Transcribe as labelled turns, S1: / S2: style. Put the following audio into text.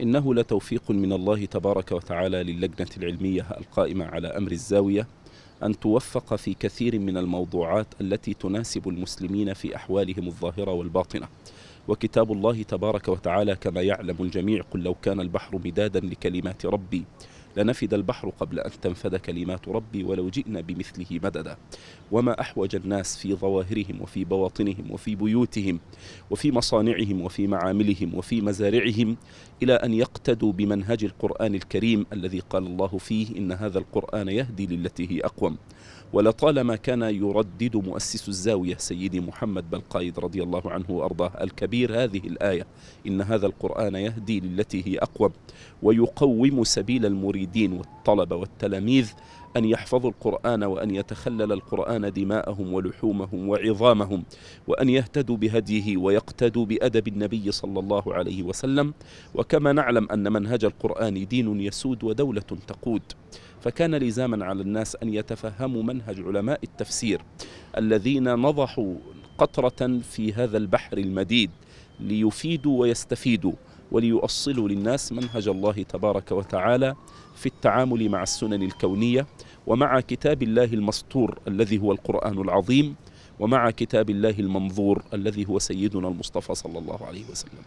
S1: إنه لتوفيق من الله تبارك وتعالى للجنة العلمية القائمة على أمر الزاوية أن توفق في كثير من الموضوعات التي تناسب المسلمين في أحوالهم الظاهرة والباطنة وكتاب الله تبارك وتعالى كما يعلم الجميع قل لو كان البحر مدادا لكلمات ربي لنفد البحر قبل أن تنفد كلمات ربي ولو جئنا بمثله مددا وما أحوج الناس في ظواهرهم وفي بواطنهم وفي بيوتهم وفي مصانعهم وفي معاملهم وفي مزارعهم إلى أن يقتدوا بمنهج القرآن الكريم الذي قال الله فيه إن هذا القرآن يهدي للتي هي أقوم ولطالما كان يردد مؤسس الزاوية سيدي محمد بن قايد رضي الله عنه وأرضاه الكبير هذه الآية إن هذا القرآن يهدي للتي هي أقوم ويقوم سبيل المريد الوالدين والطلبة والتلاميذ أن يحفظوا القرآن وأن يتخلل القرآن دماءهم ولحومهم وعظامهم وأن يهتدوا بهديه ويقتدوا بأدب النبي صلى الله عليه وسلم وكما نعلم أن منهج القرآن دين يسود ودولة تقود فكان لزاما على الناس أن يتفهموا منهج علماء التفسير الذين نضحوا قطرة في هذا البحر المديد ليفيدوا ويستفيدوا وليؤصلوا للناس منهج الله تبارك وتعالى في التعامل مع السنن الكونية ومع كتاب الله المسطور الذي هو القرآن العظيم ومع كتاب الله المنظور الذي هو سيدنا المصطفى صلى الله عليه وسلم